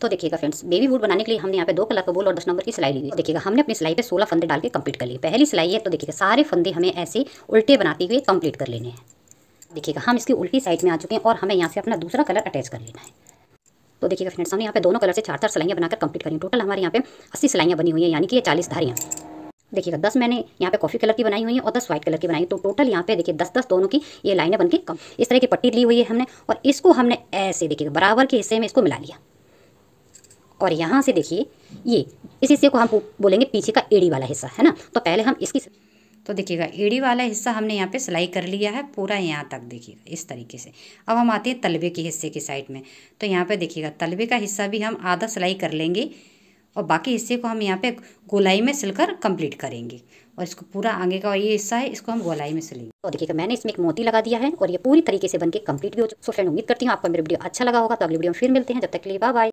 तो देखिएगा friends baby would बनाने के लिए हमने यहाँ पे दो कलर का बोल और दस नंबर की सिलाई ली तो देखिएगा हमने अपनी सिलाई पे सोलह फंदे डाल के कंप्लीट कर लिए पहली सिलाई है तो देखिएगा सारे फंदे हमें ऐसे उल्टे बनाते हुए कंप्लीट कर लेने हैं देखिएगा हम इसकी उल्टी साइड में आ चुके हैं और हमें यहाँ से अपना दूसरा कलर अटैच कर लेना है तो देखिएगा फ्रेंड्स हमने यहाँ पे दोनों कलर से चार चार सिलाइयाँ बनाकर कंप्लीट करी टोटल हमारे यहाँ पे अस्सी सिलाइयाँ बनी हुई हैं यानी कि ये चालीस धारियाँ देखिएगा दस मैंने यहाँ पे कॉफी कलर की बनाई हुई है और दस व्हाइट कलर की बनाई तो टोटल यहाँ पे देखिए दस दस दोनों की ये लाइनें बनकर कम इस तरह की पट्टी ली हुई है हमने और इसको हमने ऐसे देखिएगा बराबर के हिस्से में इसको मिला लिया और यहाँ से देखिए ये इस हिस्से को हम बोलेंगे पीछे का एड़ी वाला हिस्सा है ना तो पहले हम इसकी तो देखिएगा एड़ी वाला हिस्सा हमने यहाँ पे सिलाई कर लिया है पूरा यहाँ तक देखिएगा इस तरीके से अब हम आते हैं तलबे के हिस्से की साइड में तो यहाँ पे देखिएगा तलबे का हिस्सा भी हम आधा सिलाई कर लेंगे और बाकी हिस्से को हम यहाँ पे गोलाई में सिलकर कंप्लीट करेंगे और इसको पूरा आगे का ये हिस्सा है इसको हम गोलाई में सिलेंगे तो देखिएगा मैंने इसमें एक मोती लगा दिया है और ये पूरी तरीके से बनकर कम्प्लीट भी हो सो फ्रेंड उम्मीद करती हूँ आपको मेरा वीडियो अच्छा लगा होगा तो अगली वीडियो में फिर मिलते हैं जब तक के लिए बाय